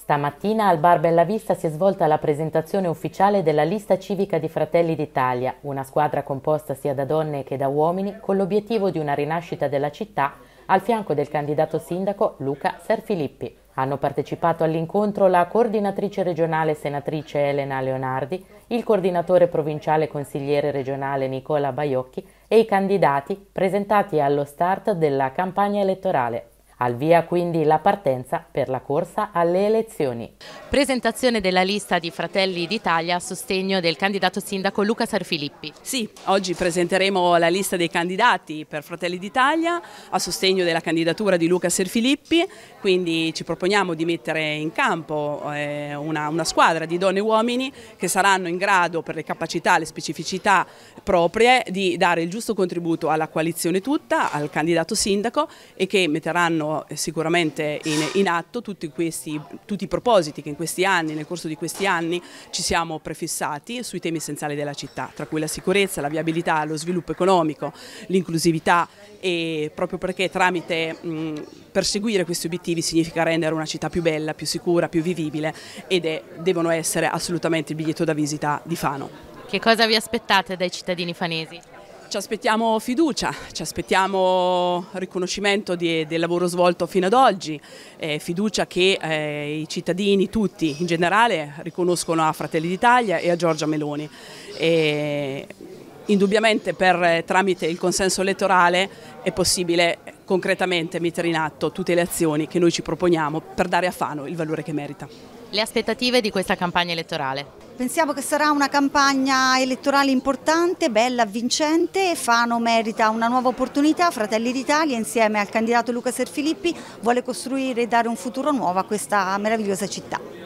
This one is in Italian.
Stamattina al Bar Bellavista si è svolta la presentazione ufficiale della lista civica di Fratelli d'Italia, una squadra composta sia da donne che da uomini, con l'obiettivo di una rinascita della città al fianco del candidato sindaco Luca Serfilippi. Hanno partecipato all'incontro la coordinatrice regionale senatrice Elena Leonardi, il coordinatore provinciale consigliere regionale Nicola Baiocchi e i candidati presentati allo start della campagna elettorale. Al via quindi la partenza per la corsa alle elezioni. Presentazione della lista di Fratelli d'Italia a sostegno del candidato sindaco Luca Sarfilippi. Sì, oggi presenteremo la lista dei candidati per Fratelli d'Italia a sostegno della candidatura di Luca Serfilippi, quindi ci proponiamo di mettere in campo eh, una, una squadra di donne e uomini che saranno in grado per le capacità, le specificità proprie di dare il giusto contributo alla coalizione tutta, al candidato sindaco e che metteranno eh, sicuramente in, in atto tutti, questi, tutti, i propositi che in questi anni, nel corso di questi anni ci siamo prefissati sui temi essenziali della città, tra cui la sicurezza, la viabilità, lo sviluppo economico, l'inclusività e proprio perché tramite mh, perseguire questi obiettivi significa rendere una città più bella, più sicura, più vivibile ed è, devono essere assolutamente il biglietto da visita di Fano. Che cosa vi aspettate dai cittadini fanesi? Ci aspettiamo fiducia, ci aspettiamo riconoscimento di, del lavoro svolto fino ad oggi, eh, fiducia che eh, i cittadini tutti in generale riconoscono a Fratelli d'Italia e a Giorgia Meloni. E, indubbiamente per, eh, tramite il consenso elettorale è possibile concretamente mettere in atto tutte le azioni che noi ci proponiamo per dare a Fano il valore che merita. Le aspettative di questa campagna elettorale? Pensiamo che sarà una campagna elettorale importante, bella, vincente. Fano merita una nuova opportunità. Fratelli d'Italia, insieme al candidato Luca Serfilippi, vuole costruire e dare un futuro nuovo a questa meravigliosa città.